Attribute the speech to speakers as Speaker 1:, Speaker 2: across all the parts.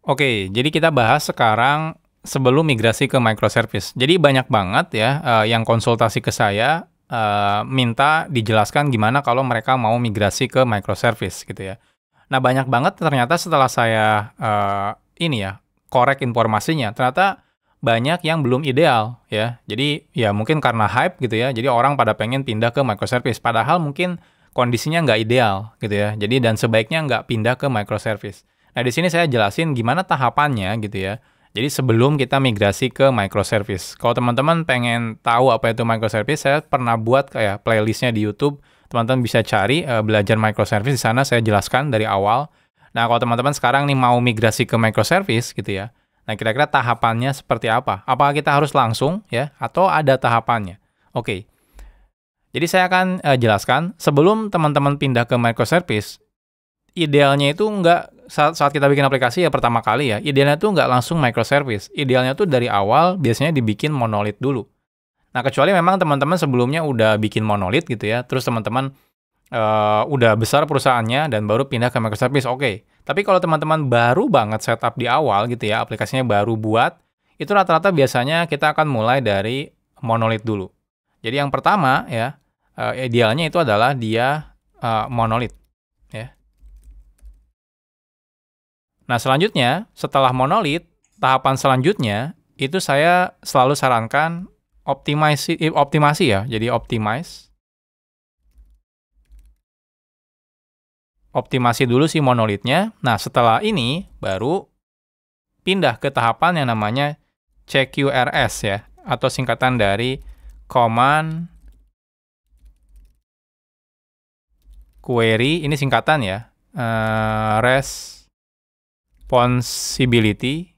Speaker 1: Oke, jadi kita bahas sekarang sebelum migrasi ke microservice. Jadi banyak banget ya eh, yang konsultasi ke saya uh, minta dijelaskan gimana kalau mereka mau migrasi ke microservice gitu ya. Nah banyak banget ternyata setelah saya uh, ini ya korek informasinya, ternyata banyak yang belum ideal ya. Jadi ya mungkin karena hype gitu ya. Jadi orang pada pengen pindah ke microservice, padahal mungkin kondisinya nggak ideal gitu ya. Jadi dan sebaiknya nggak pindah ke microservice. Nah, di sini saya jelasin gimana tahapannya gitu ya. Jadi sebelum kita migrasi ke microservice. Kalau teman-teman pengen tahu apa itu microservice, saya pernah buat kayak playlistnya di YouTube. Teman-teman bisa cari uh, belajar microservice di sana saya jelaskan dari awal. Nah, kalau teman-teman sekarang nih mau migrasi ke microservice gitu ya. Nah, kira-kira tahapannya seperti apa? Apakah kita harus langsung ya atau ada tahapannya? Oke. Okay. Jadi saya akan uh, jelaskan sebelum teman-teman pindah ke microservice, idealnya itu nggak saat, saat kita bikin aplikasi ya pertama kali ya, idealnya tuh nggak langsung microservice. Idealnya tuh dari awal biasanya dibikin monolit dulu. Nah, kecuali memang teman-teman sebelumnya udah bikin monolit gitu ya, terus teman-teman uh, udah besar perusahaannya dan baru pindah ke microservice, oke. Okay. Tapi kalau teman-teman baru banget setup di awal gitu ya, aplikasinya baru buat, itu rata-rata biasanya kita akan mulai dari monolit dulu. Jadi yang pertama ya, uh, idealnya itu adalah dia uh, eh, monolit. Nah, selanjutnya setelah monolit, tahapan selanjutnya itu saya selalu sarankan optimasi eh, optimasi ya. Jadi optimize optimasi dulu si monolitnya. Nah, setelah ini baru pindah ke tahapan yang namanya CQRS ya, atau singkatan dari Command Query, ini singkatan ya, uh, eh, REST responsibility,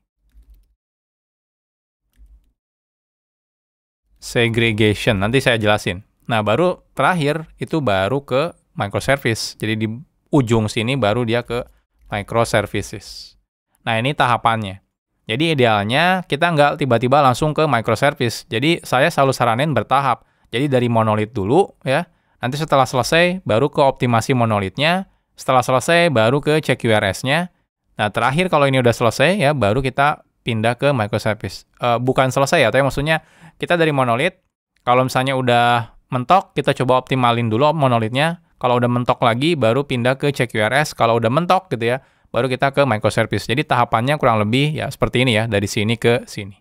Speaker 1: segregation. Nanti saya jelasin. Nah, baru terakhir itu baru ke microservice. Jadi di ujung sini baru dia ke microservices. Nah, ini tahapannya. Jadi idealnya kita nggak tiba-tiba langsung ke microservice. Jadi saya selalu saranin bertahap. Jadi dari monolit dulu ya. Nanti setelah selesai baru ke optimasi monolitnya. Setelah selesai baru ke CQRS-nya. Nah, terakhir kalau ini udah selesai ya, baru kita pindah ke microservice. Uh, bukan selesai ya, tapi maksudnya kita dari monolith, kalau misalnya udah mentok, kita coba optimalin dulu monolithnya. Kalau udah mentok lagi, baru pindah ke CQRS. Kalau udah mentok gitu ya, baru kita ke microservice. Jadi tahapannya kurang lebih ya seperti ini ya, dari sini ke sini.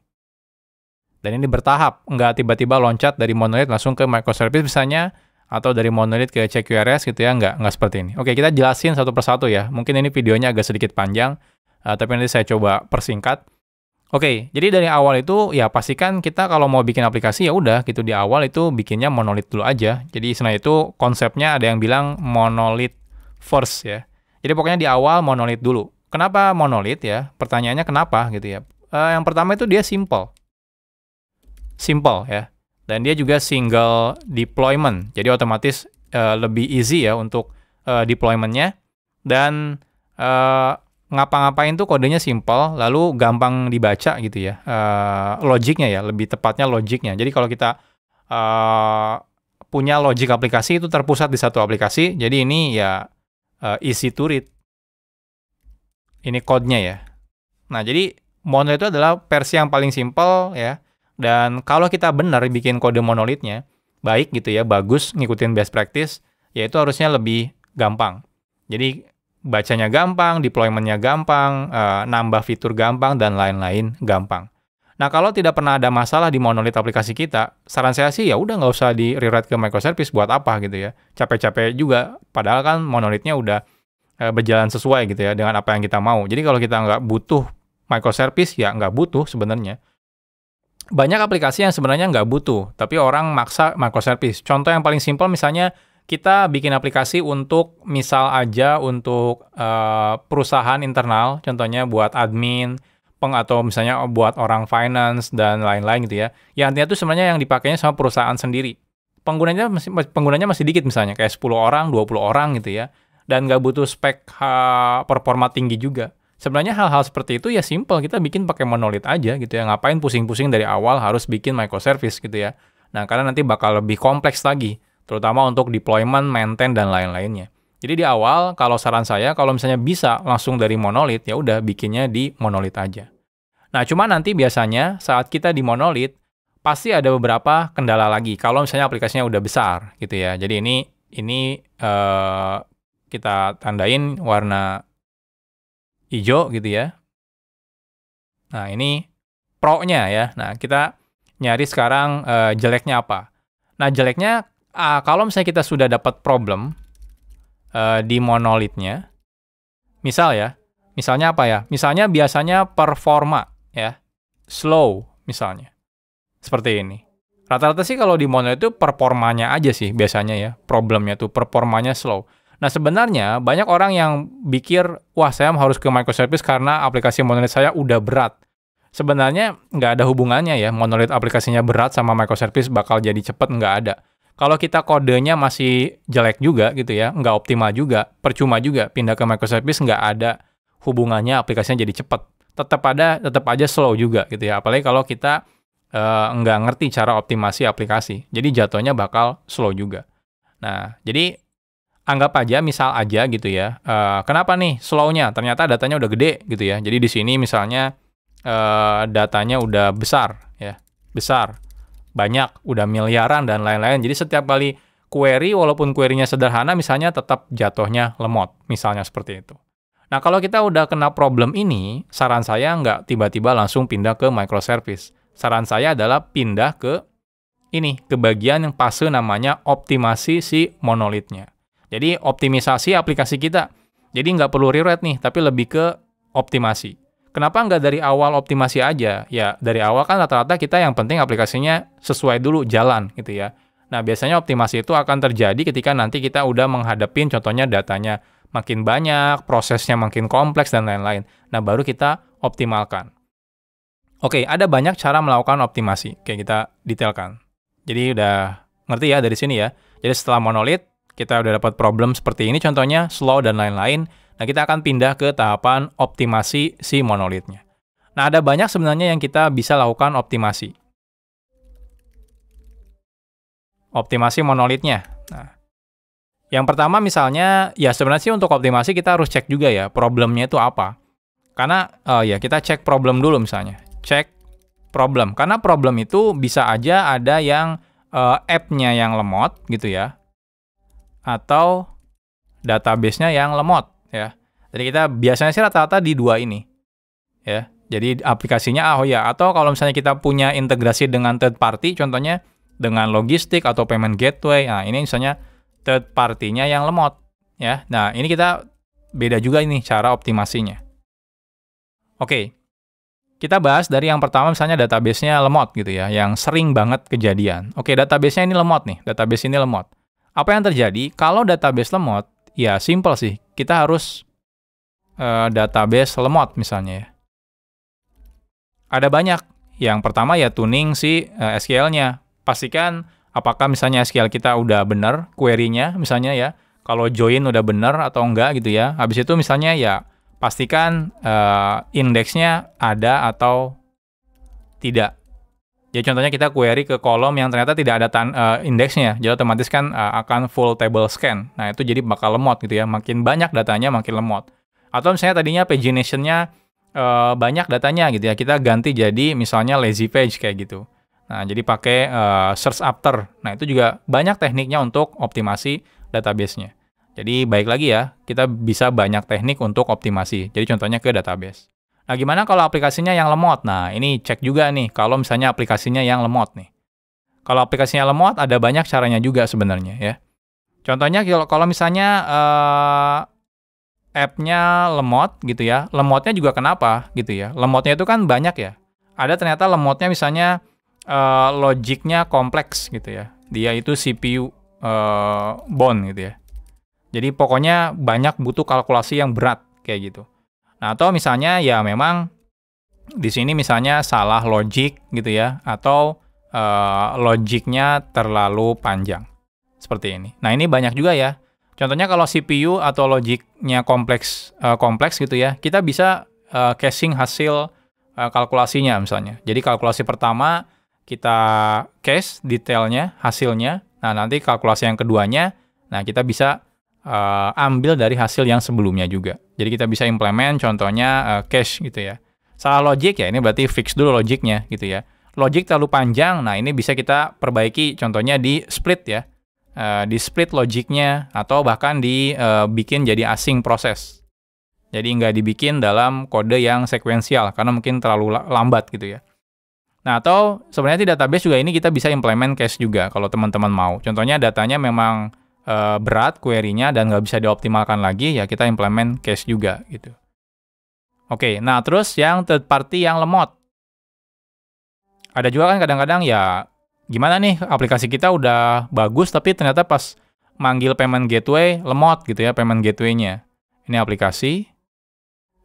Speaker 1: Dan ini bertahap, nggak tiba-tiba loncat dari monolith langsung ke microservice. Misalnya atau dari monolith ke CQRS gitu ya, nggak, nggak seperti ini. Oke, kita jelasin satu persatu ya. Mungkin ini videonya agak sedikit panjang, uh, tapi nanti saya coba persingkat. Oke, jadi dari awal itu ya pastikan kita kalau mau bikin aplikasi ya udah gitu di awal itu bikinnya monolith dulu aja. Jadi istilah itu konsepnya ada yang bilang monolith first ya. Jadi pokoknya di awal monolith dulu. Kenapa monolith ya? Pertanyaannya kenapa gitu ya? Uh, yang pertama itu dia simple. Simple ya. Dan dia juga single deployment, jadi otomatis uh, lebih easy ya untuk uh, deploymentnya. Dan uh, ngapa-ngapain tuh kodenya simple, lalu gampang dibaca gitu ya. Uh, logiknya ya, lebih tepatnya logiknya. Jadi kalau kita uh, punya logik aplikasi itu terpusat di satu aplikasi, jadi ini ya uh, easy to read. Ini kodenya ya. Nah, jadi Mono itu adalah versi yang paling simple ya dan kalau kita benar bikin kode monolitnya, baik gitu ya, bagus, ngikutin best practice, ya itu harusnya lebih gampang. Jadi bacanya gampang, deploymentnya gampang, eh, nambah fitur gampang, dan lain-lain gampang. Nah kalau tidak pernah ada masalah di monolit aplikasi kita, saran saya sih ya udah nggak usah di rewrite ke microservice buat apa gitu ya. Capek-capek juga, padahal kan monolitnya udah eh, berjalan sesuai gitu ya dengan apa yang kita mau. Jadi kalau kita nggak butuh microservice ya nggak butuh sebenarnya banyak aplikasi yang sebenarnya nggak butuh, tapi orang maksa microservice. Contoh yang paling simpel misalnya kita bikin aplikasi untuk misal aja untuk uh, perusahaan internal, contohnya buat admin, peng atau misalnya buat orang finance dan lain-lain gitu ya. yang artinya itu sebenarnya yang dipakainya sama perusahaan sendiri. Penggunanya masih penggunanya masih dikit misalnya kayak 10 orang, 20 orang gitu ya. Dan nggak butuh spek uh, performa tinggi juga. Sebenarnya hal-hal seperti itu ya simple, kita bikin pakai monolit aja gitu ya. Ngapain pusing-pusing dari awal harus bikin microservice gitu ya. Nah, karena nanti bakal lebih kompleks lagi, terutama untuk deployment, maintain dan lain-lainnya. Jadi di awal kalau saran saya kalau misalnya bisa langsung dari monolith ya udah bikinnya di monolit aja. Nah, cuma nanti biasanya saat kita di monolit pasti ada beberapa kendala lagi kalau misalnya aplikasinya udah besar gitu ya. Jadi ini ini uh, kita tandain warna hijau gitu ya. Nah, ini pro-nya ya. Nah, kita nyari sekarang uh, jeleknya apa. Nah, jeleknya uh, kalau misalnya kita sudah dapat problem uh, di monolitnya, misal ya, misalnya apa ya? Misalnya biasanya performa ya, slow misalnya. Seperti ini. Rata-rata sih kalau di monolit itu performanya aja sih biasanya ya. Problemnya tuh performanya slow. Nah sebenarnya banyak orang yang pikir, wah saya harus ke microservice karena aplikasi monolith saya udah berat. Sebenarnya nggak ada hubungannya ya, monolith aplikasinya berat sama microservice bakal jadi cepet, nggak ada. Kalau kita kodenya masih jelek juga gitu ya, nggak optimal juga, percuma juga pindah ke microservice nggak ada hubungannya aplikasinya jadi cepet. Tetap ada, tetap aja slow juga gitu ya. Apalagi kalau kita uh, nggak ngerti cara optimasi aplikasi, jadi jatuhnya bakal slow juga. Nah, jadi anggap aja misal aja gitu ya. Uh, kenapa nih slownya? Ternyata datanya udah gede gitu ya. Jadi di sini misalnya uh, datanya udah besar ya, besar, banyak, udah miliaran dan lain-lain. Jadi setiap kali query walaupun querynya sederhana misalnya tetap jatuhnya lemot misalnya seperti itu. Nah kalau kita udah kena problem ini, saran saya nggak tiba-tiba langsung pindah ke microservice. Saran saya adalah pindah ke ini, ke bagian yang fase namanya optimasi si monolitnya. Jadi optimisasi aplikasi kita. Jadi nggak perlu rewrite nih, tapi lebih ke optimasi. Kenapa nggak dari awal optimasi aja? Ya dari awal kan rata-rata kita yang penting aplikasinya sesuai dulu jalan gitu ya. Nah biasanya optimasi itu akan terjadi ketika nanti kita udah menghadapin contohnya datanya makin banyak, prosesnya makin kompleks dan lain-lain. Nah baru kita optimalkan. Oke, ada banyak cara melakukan optimasi. Kayak kita detailkan. Jadi udah ngerti ya dari sini ya. Jadi setelah monolit, kita udah dapat problem seperti ini, contohnya slow dan lain-lain, nah kita akan pindah ke tahapan optimasi si monolitnya. Nah, ada banyak sebenarnya yang kita bisa lakukan optimasi. Optimasi monolitnya. Nah, yang pertama misalnya, ya sebenarnya sih untuk optimasi kita harus cek juga ya problemnya itu apa. Karena uh, ya kita cek problem dulu misalnya. Cek problem. Karena problem itu bisa aja ada yang uh, app-nya yang lemot gitu ya atau database-nya yang lemot ya. Jadi kita biasanya sih rata-rata di dua ini. Ya. Jadi aplikasinya ah oh ya atau kalau misalnya kita punya integrasi dengan third party contohnya dengan logistik atau payment gateway. Nah, ini misalnya third party-nya yang lemot ya. Nah, ini kita beda juga ini cara optimasinya. Oke. Kita bahas dari yang pertama misalnya database-nya lemot gitu ya, yang sering banget kejadian. Oke, database-nya ini lemot nih, database ini lemot. Apa yang terjadi kalau database lemot? Ya simple sih, kita harus uh, database lemot misalnya ya. Ada banyak. Yang pertama ya tuning si uh, eh, SQL-nya. Pastikan apakah misalnya SQL kita udah benar query-nya misalnya ya. Kalau join udah benar atau enggak gitu ya. Habis itu misalnya ya pastikan uh, eh, indeksnya ada atau tidak jadi ya, contohnya kita query ke kolom yang ternyata tidak ada uh, eh, indeksnya, jadi otomatis kan uh, akan full table scan. Nah itu jadi bakal lemot gitu ya, makin banyak datanya makin lemot. Atau misalnya tadinya paginationnya uh, banyak datanya gitu ya, kita ganti jadi misalnya lazy page kayak gitu. Nah jadi pakai uh, search after. Nah itu juga banyak tekniknya untuk optimasi databasenya. Jadi baik lagi ya, kita bisa banyak teknik untuk optimasi. Jadi contohnya ke database. Nah, gimana kalau aplikasinya yang lemot? Nah, ini cek juga nih kalau misalnya aplikasinya yang lemot nih. Kalau aplikasinya lemot, ada banyak caranya juga sebenarnya ya. Contohnya kalau kalau misalnya uh, app-nya lemot gitu ya, lemotnya juga kenapa gitu ya? Lemotnya itu kan banyak ya. Ada ternyata lemotnya misalnya uh, logiknya kompleks gitu ya. Dia itu CPU uh, eh, bond gitu ya. Jadi pokoknya banyak butuh kalkulasi yang berat kayak gitu. Nah, atau misalnya ya memang di sini misalnya salah logik gitu ya atau uh, logiknya terlalu panjang. Seperti ini. Nah, ini banyak juga ya. Contohnya kalau CPU atau logiknya kompleks uh, kompleks gitu ya, kita bisa uh, casing hasil uh, kalkulasinya misalnya. Jadi kalkulasi pertama kita cache detailnya, hasilnya. Nah, nanti kalkulasi yang keduanya, nah kita bisa uh, ambil dari hasil yang sebelumnya juga. Jadi kita bisa implement contohnya uh, cache gitu ya. Salah logic ya, ini berarti fix dulu logiknya gitu ya. Logic terlalu panjang, nah ini bisa kita perbaiki contohnya di split ya. Uh, di split logiknya atau bahkan dibikin uh, jadi asing proses. Jadi nggak dibikin dalam kode yang sekuensial karena mungkin terlalu lambat gitu ya. Nah, atau sebenarnya di database juga ini kita bisa implement cache juga kalau teman-teman mau. Contohnya datanya memang Eh, berat query-nya dan nggak bisa dioptimalkan lagi, ya kita implement cache juga gitu. Oke, nah terus yang third party yang lemot. Ada juga kan kadang-kadang ya gimana nih aplikasi kita udah bagus tapi ternyata pas manggil payment gateway lemot gitu ya payment gateway-nya. Ini aplikasi.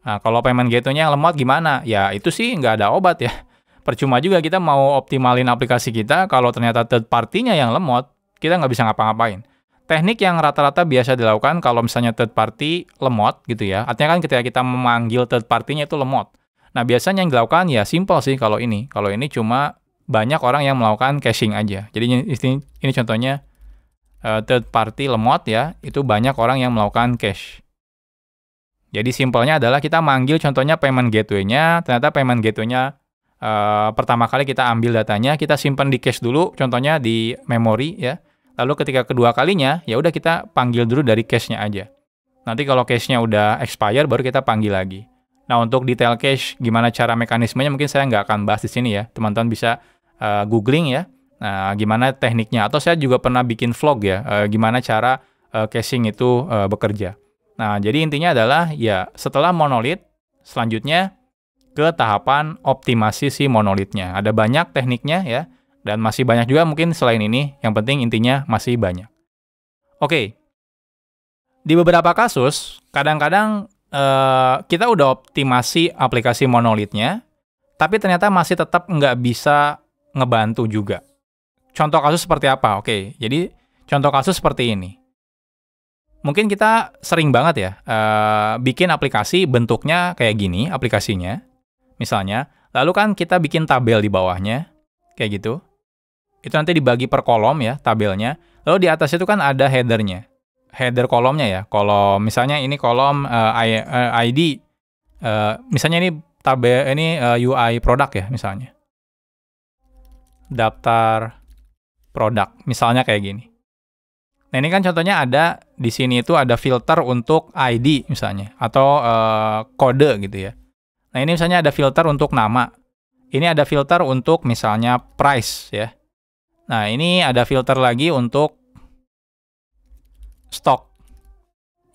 Speaker 1: Nah, kalau payment gateway-nya lemot gimana? Ya itu sih nggak ada obat ya. Percuma juga kita mau optimalin aplikasi kita kalau ternyata third party-nya yang lemot, kita nggak bisa ngapa-ngapain teknik yang rata-rata biasa dilakukan kalau misalnya third party lemot gitu ya. Artinya kan ketika kita memanggil third partinya itu lemot. Nah, biasanya yang dilakukan ya simple sih kalau ini. Kalau ini cuma banyak orang yang melakukan caching aja. Jadi ini, ini contohnya eh, third party lemot ya, itu banyak orang yang melakukan cache. Jadi simpelnya adalah kita manggil contohnya payment gateway-nya, ternyata payment gateway-nya uh, pertama kali kita ambil datanya, kita simpan di cache dulu, contohnya di memory ya. Lalu ketika kedua kalinya, ya udah kita panggil dulu dari cache nya aja. Nanti kalau cache nya udah expire, baru kita panggil lagi. Nah, untuk detail cache, gimana cara mekanismenya, mungkin saya nggak akan bahas di sini ya. Teman-teman bisa uh, googling ya, nah, gimana tekniknya. Atau saya juga pernah bikin vlog ya, uh, gimana cara uh, eh, caching itu uh, bekerja. Nah, jadi intinya adalah ya setelah monolit, selanjutnya ke tahapan optimasi si monolitnya. Ada banyak tekniknya ya. Dan masih banyak juga mungkin selain ini, yang penting intinya masih banyak. Oke, di beberapa kasus, kadang-kadang eh, kita udah optimasi aplikasi monolitnya, tapi ternyata masih tetap nggak bisa ngebantu juga. Contoh kasus seperti apa? Oke, jadi contoh kasus seperti ini mungkin kita sering banget ya eh, bikin aplikasi bentuknya kayak gini aplikasinya misalnya lalu kan kita bikin tabel di bawahnya kayak gitu itu nanti dibagi per kolom ya tabelnya. Lalu di atas itu kan ada headernya. Header kolomnya ya. kalau misalnya ini kolom uh, eh, ID. Eh, uh, eh, misalnya ini tabel ini uh, UI produk ya misalnya. Daftar produk misalnya kayak gini. Nah ini kan contohnya ada di sini itu ada filter untuk ID misalnya atau uh, kode gitu ya. Nah ini misalnya ada filter untuk nama. Ini ada filter untuk misalnya price ya. Nah, ini ada filter lagi untuk stok.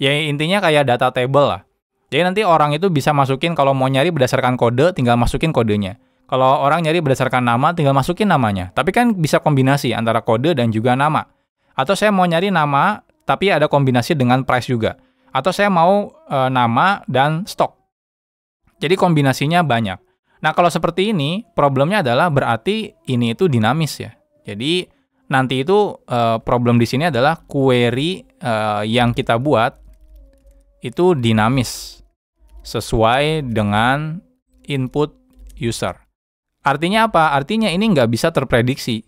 Speaker 1: Ya intinya kayak data table lah. Jadi nanti orang itu bisa masukin kalau mau nyari berdasarkan kode, tinggal masukin kodenya. Kalau orang nyari berdasarkan nama, tinggal masukin namanya. Tapi kan bisa kombinasi antara kode dan juga nama. Atau saya mau nyari nama, tapi ada kombinasi dengan price juga. Atau saya mau e, nama dan stok. Jadi kombinasinya banyak. Nah kalau seperti ini, problemnya adalah berarti ini itu dinamis ya. Jadi nanti itu uh, problem di sini adalah query uh, yang kita buat itu dinamis sesuai dengan input user. Artinya apa? Artinya ini nggak bisa terprediksi.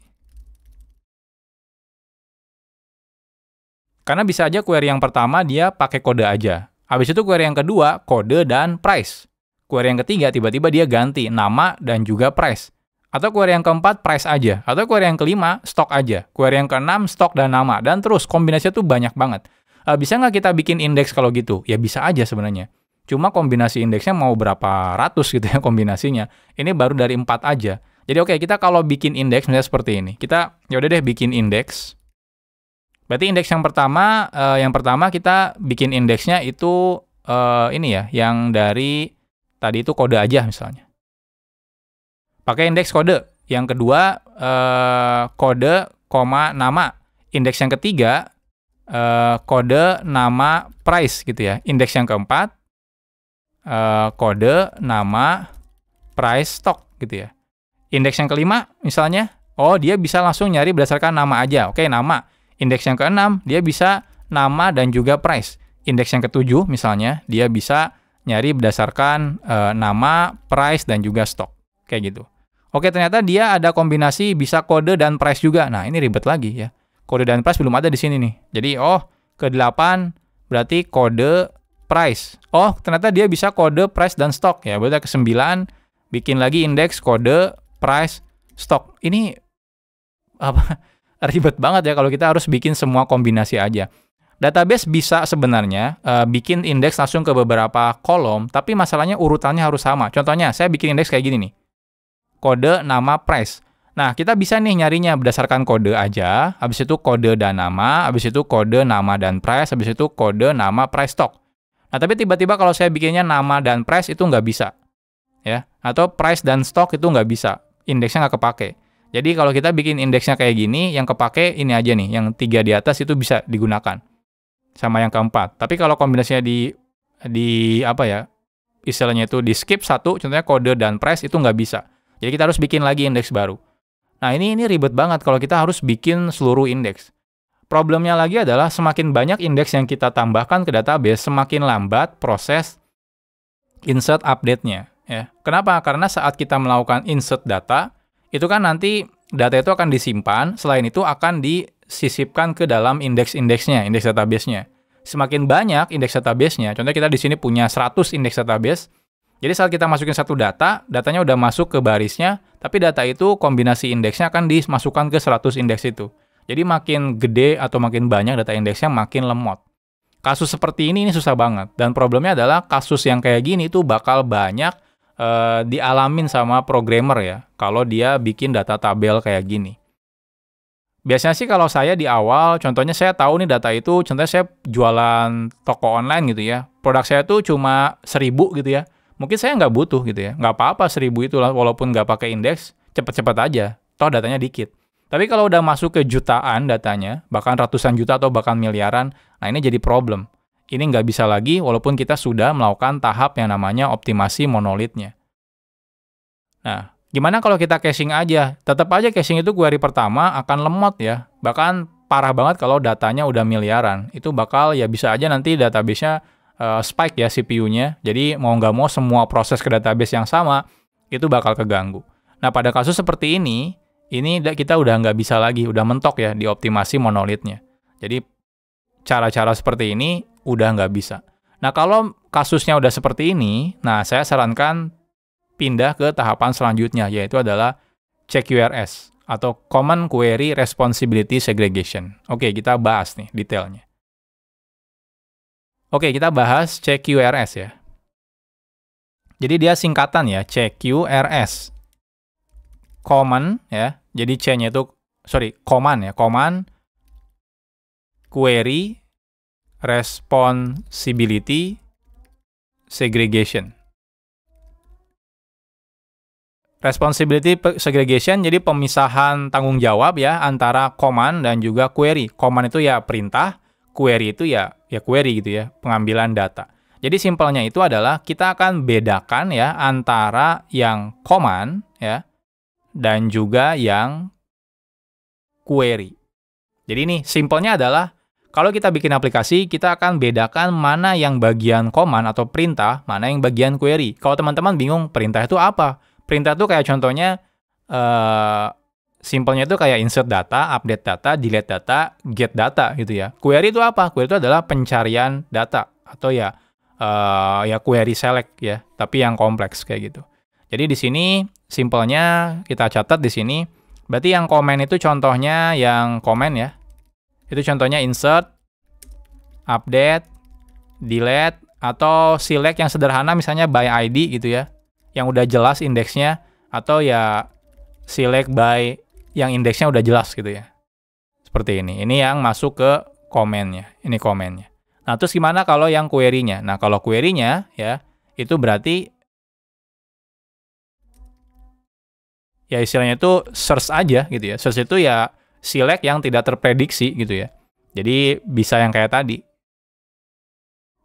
Speaker 1: Karena bisa aja query yang pertama dia pakai kode aja. Habis itu query yang kedua, kode dan price. Query yang ketiga tiba-tiba dia ganti nama dan juga price. Atau query yang keempat price aja. Atau query yang kelima stok aja. Query yang keenam stok dan nama. Dan terus kombinasinya tuh banyak banget. Eh, bisa nggak kita bikin indeks kalau gitu? Ya bisa aja sebenarnya. Cuma kombinasi indeksnya mau berapa ratus gitu ya kombinasinya. Ini baru dari empat aja. Jadi oke okay, kita kalau bikin indeks misalnya seperti ini. Kita yaudah deh bikin indeks. Berarti indeks yang pertama, uh, yang pertama kita bikin indeksnya itu uh, ini ya, yang dari tadi itu kode aja misalnya pakai indeks kode. Yang kedua eh, kode koma nama. Indeks yang ketiga eh, kode nama price gitu ya. Indeks yang keempat eh, kode nama price stock gitu ya. Indeks yang kelima misalnya, oh dia bisa langsung nyari berdasarkan nama aja. Oke, nama. Indeks yang keenam dia bisa nama dan juga price. Indeks yang ketujuh misalnya dia bisa nyari berdasarkan eh, nama, price dan juga stok. Kayak gitu. Oke, ternyata dia ada kombinasi bisa kode dan price juga. Nah, ini ribet lagi ya. Kode dan price belum ada di sini nih. Jadi, oh, ke-8 berarti kode price. Oh, ternyata dia bisa kode price dan stock ya. Berarti ke-9 bikin lagi indeks kode price stock. Ini apa ribet banget ya kalau kita harus bikin semua kombinasi aja. Database bisa sebenarnya uh, bikin indeks langsung ke beberapa kolom, tapi masalahnya urutannya harus sama. Contohnya, saya bikin indeks kayak gini nih kode nama price. Nah, kita bisa nih nyarinya berdasarkan kode aja, habis itu kode dan nama, habis itu kode nama dan price, habis itu kode nama price stock. Nah, tapi tiba-tiba kalau saya bikinnya nama dan price itu nggak bisa. ya Atau price dan stock itu nggak bisa, indeksnya nggak kepake. Jadi kalau kita bikin indeksnya kayak gini, yang kepake ini aja nih, yang tiga di atas itu bisa digunakan. Sama yang keempat. Tapi kalau kombinasinya di, di apa ya, istilahnya itu di skip satu, contohnya kode dan price itu nggak bisa. Jadi kita harus bikin lagi indeks baru. Nah ini ini ribet banget kalau kita harus bikin seluruh indeks. Problemnya lagi adalah semakin banyak indeks yang kita tambahkan ke database, semakin lambat proses insert update-nya. Ya. Kenapa? Karena saat kita melakukan insert data, itu kan nanti data itu akan disimpan, selain itu akan disisipkan ke dalam indeks-indeksnya, indeks database-nya. Semakin banyak indeks database-nya, contohnya kita di sini punya 100 indeks database, jadi saat kita masukin satu data, datanya udah masuk ke barisnya, tapi data itu kombinasi indeksnya akan dimasukkan ke 100 indeks itu. Jadi makin gede atau makin banyak data indeksnya makin lemot. Kasus seperti ini ini susah banget dan problemnya adalah kasus yang kayak gini itu bakal banyak e, dialamin sama programmer ya kalau dia bikin data tabel kayak gini. Biasanya sih kalau saya di awal, contohnya saya tahu nih data itu, contohnya saya jualan toko online gitu ya. Produk saya tuh cuma seribu gitu ya mungkin saya nggak butuh gitu ya. Nggak apa-apa seribu itu walaupun nggak pakai indeks, cepat-cepat aja. Toh datanya dikit. Tapi kalau udah masuk ke jutaan datanya, bahkan ratusan juta atau bahkan miliaran, nah ini jadi problem. Ini nggak bisa lagi walaupun kita sudah melakukan tahap yang namanya optimasi monolitnya. Nah, gimana kalau kita caching aja? Tetap aja caching itu query pertama akan lemot ya. Bahkan parah banget kalau datanya udah miliaran. Itu bakal ya bisa aja nanti databasenya Eh, spike ya CPU-nya. Jadi mau nggak mau semua proses ke database yang sama itu bakal keganggu. Nah pada kasus seperti ini, ini kita udah nggak bisa lagi, udah mentok ya di optimasi monolitnya. Jadi cara-cara seperti ini udah nggak bisa. Nah kalau kasusnya udah seperti ini, nah saya sarankan pindah ke tahapan selanjutnya yaitu adalah check URS atau Common Query Responsibility Segregation. Oke, kita bahas nih detailnya. Oke, kita bahas CQRS ya. Jadi dia singkatan ya, CQRS. Common ya. Jadi C-nya itu sorry, command ya, command query responsibility segregation. Responsibility segregation jadi pemisahan tanggung jawab ya antara command dan juga query. Command itu ya perintah, query itu ya ya query gitu ya, pengambilan data. Jadi simpelnya itu adalah kita akan bedakan ya antara yang command ya dan juga yang query. Jadi ini simpelnya adalah kalau kita bikin aplikasi, kita akan bedakan mana yang bagian command atau perintah, mana yang bagian query. Kalau teman-teman bingung perintah itu apa? Perintah itu kayak contohnya uh, Simpelnya itu kayak insert data, update data, delete data, get data gitu ya. Query itu apa? Query itu adalah pencarian data atau ya uh, ya query select ya, tapi yang kompleks kayak gitu. Jadi di sini simpelnya kita catat di sini berarti yang komen itu contohnya yang komen ya. Itu contohnya insert, update, delete atau select yang sederhana misalnya by ID gitu ya. Yang udah jelas indeksnya atau ya select by yang indeksnya udah jelas gitu ya. Seperti ini. Ini yang masuk ke komennya. Ini komennya. Nah, terus gimana kalau yang query-nya? Nah, kalau query-nya ya, itu berarti ya istilahnya itu search aja gitu ya. Search itu ya select yang tidak terprediksi gitu ya. Jadi bisa yang kayak tadi.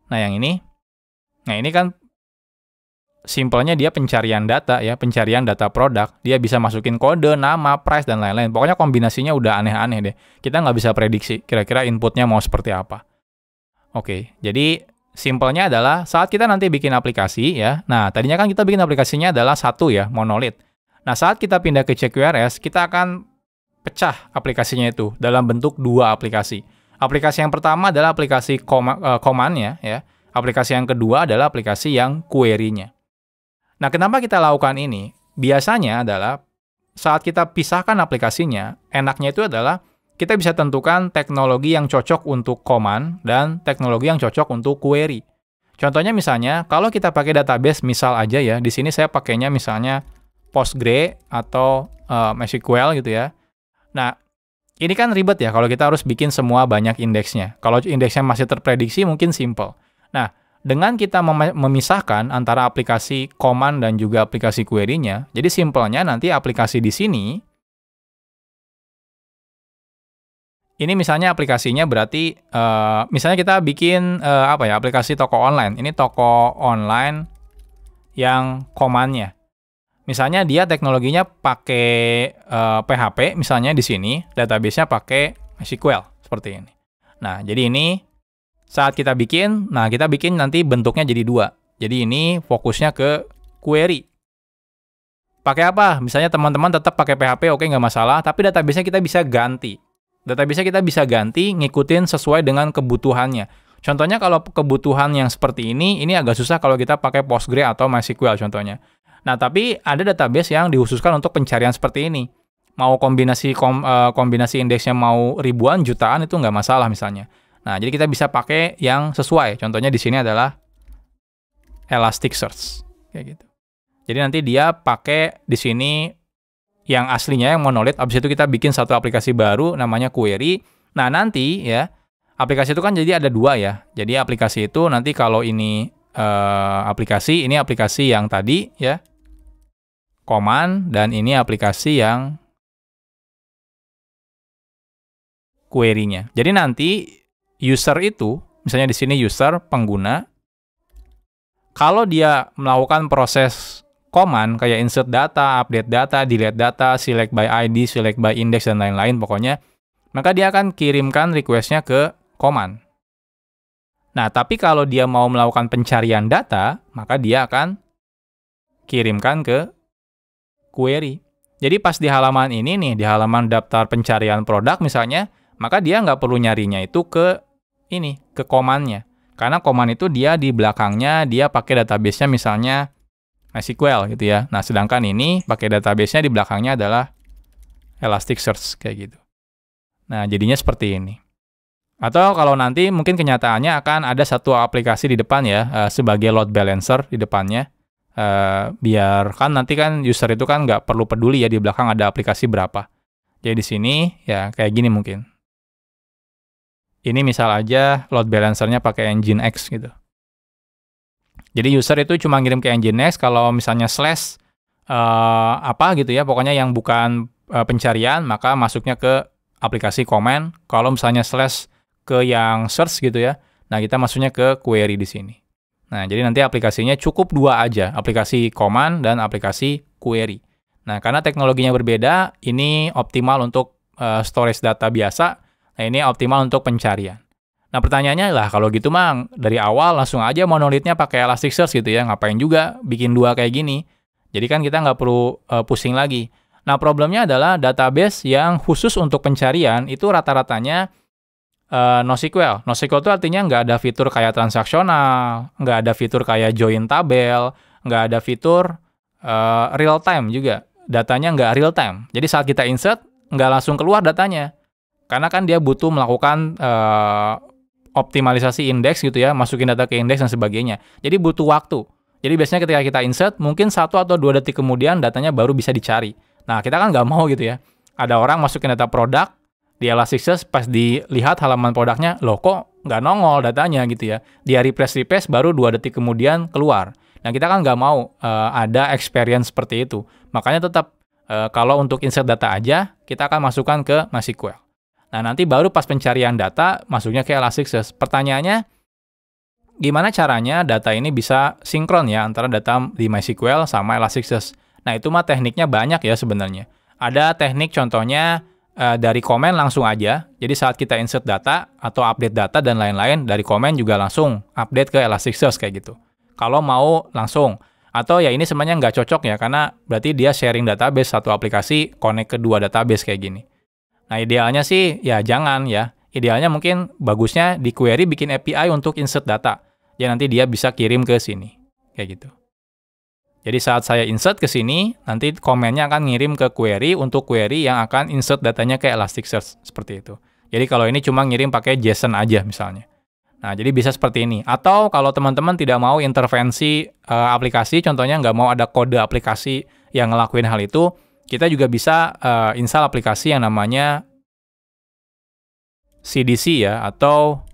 Speaker 1: Nah, yang ini. Nah, ini kan simpelnya dia pencarian data ya, pencarian data produk, dia bisa masukin kode, nama, price dan lain-lain. Pokoknya kombinasinya udah aneh-aneh deh. Kita nggak bisa prediksi kira-kira inputnya mau seperti apa. Oke, jadi simpelnya adalah saat kita nanti bikin aplikasi ya. Nah, tadinya kan kita bikin aplikasinya adalah satu ya, monolit. Nah, saat kita pindah ke CQRS, kita akan pecah aplikasinya itu dalam bentuk dua aplikasi. Aplikasi yang pertama adalah aplikasi koma, uh, eh, command ya, ya. Aplikasi yang kedua adalah aplikasi yang query-nya. Nah, kenapa kita lakukan ini? Biasanya adalah saat kita pisahkan aplikasinya, enaknya itu adalah kita bisa tentukan teknologi yang cocok untuk command dan teknologi yang cocok untuk query. Contohnya misalnya, kalau kita pakai database misal aja ya, di sini saya pakainya misalnya Postgre atau uh, eh, MySQL gitu ya. Nah, ini kan ribet ya kalau kita harus bikin semua banyak indeksnya. Kalau indeksnya masih terprediksi mungkin simple. Nah, dengan kita memisahkan antara aplikasi command dan juga aplikasi query-nya, jadi simpelnya nanti aplikasi di sini, ini misalnya aplikasinya berarti, uh, misalnya kita bikin uh, apa ya aplikasi toko online. Ini toko online yang command-nya. Misalnya dia teknologinya pakai uh, eh, PHP, misalnya di sini database-nya pakai MySQL seperti ini. Nah, jadi ini saat kita bikin, nah kita bikin nanti bentuknya jadi dua. Jadi ini fokusnya ke query. Pakai apa? Misalnya teman-teman tetap pakai PHP, oke nggak masalah. Tapi database-nya kita bisa ganti. Database-nya kita bisa ganti, ngikutin sesuai dengan kebutuhannya. Contohnya kalau kebutuhan yang seperti ini, ini agak susah kalau kita pakai Postgre atau MySQL contohnya. Nah, tapi ada database yang dihususkan untuk pencarian seperti ini. Mau kombinasi eh, kombinasi indeksnya mau ribuan, jutaan itu nggak masalah misalnya. Nah, jadi kita bisa pakai yang sesuai. Contohnya di sini adalah Elasticsearch kayak gitu. Jadi nanti dia pakai di sini yang aslinya yang monolith, abis itu kita bikin satu aplikasi baru namanya query. Nah, nanti ya aplikasi itu kan jadi ada dua ya. Jadi aplikasi itu nanti kalau ini eh, aplikasi, ini aplikasi yang tadi ya command dan ini aplikasi yang query-nya. Jadi nanti user itu, misalnya di sini user pengguna, kalau dia melakukan proses command kayak insert data, update data, delete data, select by ID, select by index dan lain-lain pokoknya, maka dia akan kirimkan requestnya ke command. Nah, tapi kalau dia mau melakukan pencarian data, maka dia akan kirimkan ke query. Jadi pas di halaman ini nih, di halaman daftar pencarian produk misalnya, maka dia nggak perlu nyarinya itu ke ini ke komannya. Karena command itu dia di belakangnya dia pakai database-nya misalnya MySQL gitu ya. Nah, sedangkan ini pakai database-nya di belakangnya adalah Elasticsearch kayak gitu. Nah, jadinya seperti ini. Atau kalau nanti mungkin kenyataannya akan ada satu aplikasi di depan ya eh, sebagai load balancer di depannya. Biarkan eh, biar kan nanti kan user itu kan nggak perlu peduli ya di belakang ada aplikasi berapa. Jadi di sini ya kayak gini mungkin ini misal aja load balancernya pakai engine X gitu. Jadi user itu cuma ngirim ke engine X kalau misalnya slash uh, apa gitu ya, pokoknya yang bukan uh, pencarian maka masuknya ke aplikasi command. Kalau misalnya slash ke yang search gitu ya, nah kita masuknya ke query di sini. Nah, jadi nanti aplikasinya cukup dua aja, aplikasi command dan aplikasi query. Nah, karena teknologinya berbeda, ini optimal untuk uh, storage data biasa, Nah, ini optimal untuk pencarian. Nah pertanyaannya lah kalau gitu mang dari awal langsung aja monolitnya pakai Elasticsearch gitu ya ngapain juga bikin dua kayak gini. Jadi kan kita nggak perlu uh, pusing lagi. Nah problemnya adalah database yang khusus untuk pencarian itu rata-ratanya uh, NoSQL. NoSQL itu artinya nggak ada fitur kayak transaksional, nggak ada fitur kayak join tabel, nggak ada fitur uh, real time juga. Datanya nggak real time. Jadi saat kita insert nggak langsung keluar datanya karena kan dia butuh melakukan uh, optimalisasi indeks gitu ya, masukin data ke indeks dan sebagainya. Jadi butuh waktu. Jadi biasanya ketika kita insert, mungkin satu atau dua detik kemudian datanya baru bisa dicari. Nah, kita kan nggak mau gitu ya. Ada orang masukin data produk, di Elasticsearch pas dilihat halaman produknya, loh kok nggak nongol datanya gitu ya. Dia refresh-refresh baru dua detik kemudian keluar. Nah, kita kan nggak mau uh, ada experience seperti itu. Makanya tetap uh, kalau untuk insert data aja, kita akan masukkan ke MySQL. Nah, nanti baru pas pencarian data masuknya ke Elasticsearch. Pertanyaannya, gimana caranya data ini bisa sinkron ya antara data di MySQL sama Elasticsearch? Nah, itu mah tekniknya banyak ya sebenarnya. Ada teknik contohnya eh, dari komen langsung aja. Jadi saat kita insert data atau update data dan lain-lain, dari komen juga langsung update ke Elasticsearch kayak gitu. Kalau mau langsung. Atau ya ini sebenarnya nggak cocok ya, karena berarti dia sharing database satu aplikasi, connect ke dua database kayak gini. Nah idealnya sih ya jangan ya. Idealnya mungkin bagusnya di query bikin API untuk insert data. Ya nanti dia bisa kirim ke sini. Kayak gitu. Jadi saat saya insert ke sini, nanti komennya akan ngirim ke query untuk query yang akan insert datanya ke Elasticsearch seperti itu. Jadi kalau ini cuma ngirim pakai JSON aja misalnya. Nah, jadi bisa seperti ini. Atau kalau teman-teman tidak mau intervensi e, aplikasi, contohnya nggak mau ada kode aplikasi yang ngelakuin hal itu, kita juga bisa uh, install aplikasi yang namanya CDC ya atau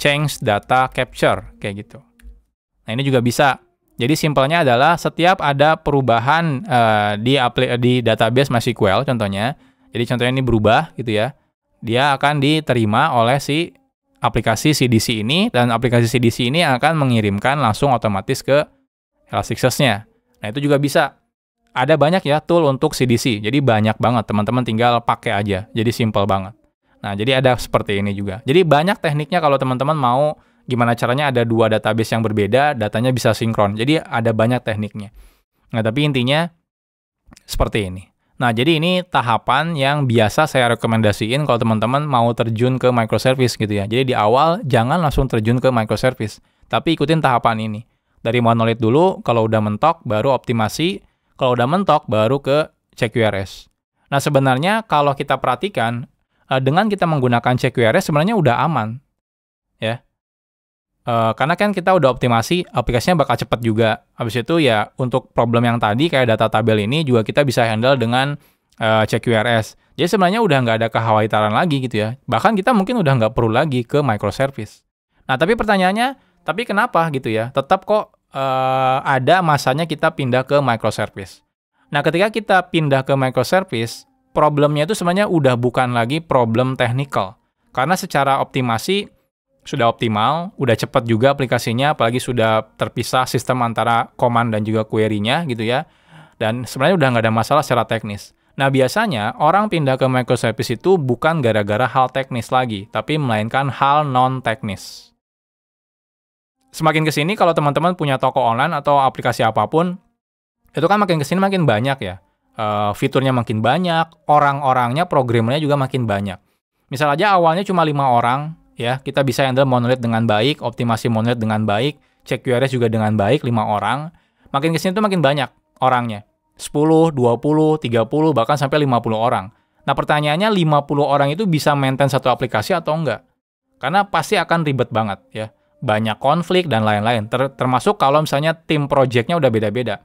Speaker 1: Change Data Capture kayak gitu. Nah ini juga bisa. Jadi simpelnya adalah setiap ada perubahan uh, di di database MySQL contohnya. Jadi contohnya ini berubah gitu ya. Dia akan diterima oleh si aplikasi CDC ini dan aplikasi CDC ini akan mengirimkan langsung otomatis ke Elasticsearch-nya. Nah itu juga bisa ada banyak ya tool untuk CDC. Jadi banyak banget teman-teman tinggal pakai aja. Jadi simple banget. Nah, jadi ada seperti ini juga. Jadi banyak tekniknya kalau teman-teman mau gimana caranya ada dua database yang berbeda, datanya bisa sinkron. Jadi ada banyak tekniknya. Nah, tapi intinya seperti ini. Nah, jadi ini tahapan yang biasa saya rekomendasiin kalau teman-teman mau terjun ke microservice gitu ya. Jadi di awal jangan langsung terjun ke microservice, tapi ikutin tahapan ini. Dari monolith dulu, kalau udah mentok, baru optimasi, kalau udah mentok baru ke CQRS. Nah, sebenarnya kalau kita perhatikan eh, dengan kita menggunakan CQRS sebenarnya udah aman. Ya. Eh, karena kan kita udah optimasi aplikasinya bakal cepat juga. Habis itu ya untuk problem yang tadi kayak data tabel ini juga kita bisa handle dengan cek eh, CQRS. Jadi sebenarnya udah nggak ada kekhawatiran lagi gitu ya. Bahkan kita mungkin udah nggak perlu lagi ke microservice. Nah tapi pertanyaannya, tapi kenapa gitu ya? Tetap kok uh, ada masanya kita pindah ke microservice. Nah, ketika kita pindah ke microservice, problemnya itu sebenarnya udah bukan lagi problem technical. Karena secara optimasi sudah optimal, udah cepat juga aplikasinya, apalagi sudah terpisah sistem antara command dan juga query-nya gitu ya. Dan sebenarnya udah nggak ada masalah secara teknis. Nah, biasanya orang pindah ke microservice itu bukan gara-gara hal teknis lagi, tapi melainkan hal non-teknis semakin kesini kalau teman-teman punya toko online atau aplikasi apapun, itu kan makin kesini makin banyak ya. Uh, fiturnya makin banyak, orang-orangnya, programnya juga makin banyak. Misal aja awalnya cuma lima orang, ya kita bisa handle monolith dengan baik, optimasi monolith dengan baik, cek QRS juga dengan baik, lima orang. Makin kesini tuh makin banyak orangnya. 10, 20, 30, bahkan sampai 50 orang. Nah pertanyaannya 50 orang itu bisa maintain satu aplikasi atau enggak? Karena pasti akan ribet banget ya banyak konflik dan lain-lain. Ter termasuk kalau misalnya tim projectnya udah beda-beda.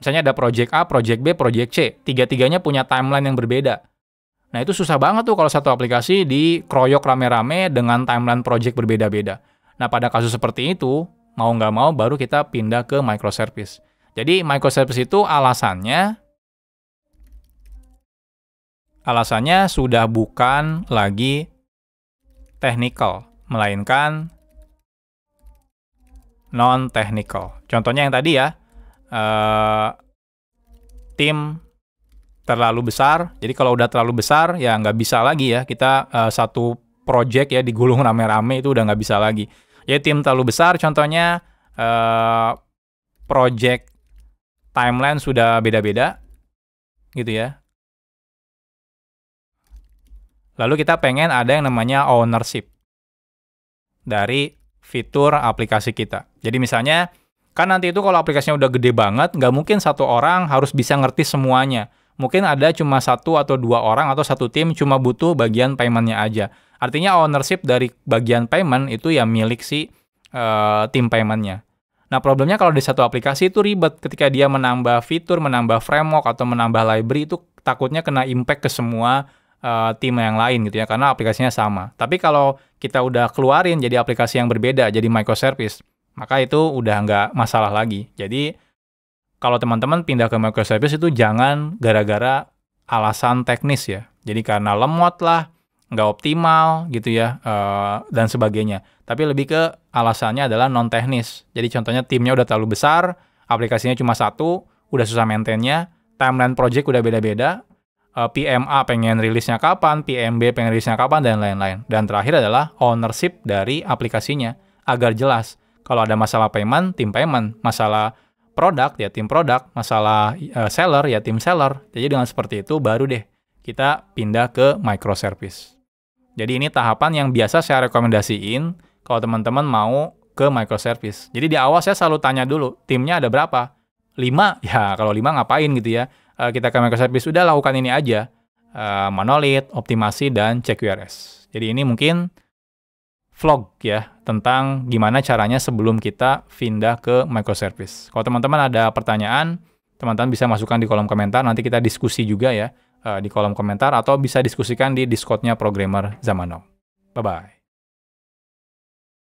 Speaker 1: Misalnya ada project A, project B, project C. Tiga-tiganya punya timeline yang berbeda. Nah itu susah banget tuh kalau satu aplikasi dikeroyok rame-rame dengan timeline project berbeda-beda. Nah pada kasus seperti itu, mau nggak mau baru kita pindah ke microservice. Jadi microservice itu alasannya alasannya sudah bukan lagi technical, melainkan non technical. Contohnya yang tadi ya, uh, tim terlalu besar. Jadi kalau udah terlalu besar ya nggak bisa lagi ya kita uh, satu project ya digulung rame-rame itu udah nggak bisa lagi. Ya tim terlalu besar. Contohnya uh, project timeline sudah beda-beda gitu ya. Lalu kita pengen ada yang namanya ownership dari fitur aplikasi kita. Jadi misalnya, kan nanti itu kalau aplikasinya udah gede banget, nggak mungkin satu orang harus bisa ngerti semuanya. Mungkin ada cuma satu atau dua orang atau satu tim cuma butuh bagian paymentnya aja. Artinya ownership dari bagian payment itu ya milik si uh, tim paymentnya. Nah problemnya kalau di satu aplikasi itu ribet ketika dia menambah fitur, menambah framework, atau menambah library itu takutnya kena impact ke semua uh, tim yang lain gitu ya karena aplikasinya sama. Tapi kalau kita udah keluarin jadi aplikasi yang berbeda jadi microservice, maka itu udah nggak masalah lagi. Jadi kalau teman-teman pindah ke microservice itu jangan gara-gara alasan teknis ya. Jadi karena lemot lah, nggak optimal gitu ya uh, dan sebagainya. Tapi lebih ke alasannya adalah non teknis. Jadi contohnya timnya udah terlalu besar, aplikasinya cuma satu, udah susah maintainnya, timeline project udah beda-beda, Eh, PMA pengen rilisnya kapan, PMB pengen rilisnya kapan, dan lain-lain. Dan terakhir adalah ownership dari aplikasinya, agar jelas. Kalau ada masalah payment, tim payment. Masalah produk, ya tim produk. Masalah eh, seller, ya tim seller. Jadi dengan seperti itu, baru deh kita pindah ke microservice. Jadi ini tahapan yang biasa saya rekomendasiin kalau teman-teman mau ke microservice. Jadi di awal saya selalu tanya dulu, timnya ada berapa? 5? Ya kalau 5 ngapain gitu ya Eh, kita ke microservice, sudah lakukan ini aja. Uh, eh, monolit, optimasi, dan cek URS. Jadi ini mungkin vlog ya, tentang gimana caranya sebelum kita pindah ke microservice. Kalau teman-teman ada pertanyaan, teman-teman bisa masukkan di kolom komentar, nanti kita diskusi juga ya uh, di kolom komentar, atau bisa diskusikan di discordnya nya programmer Zamano. Bye-bye.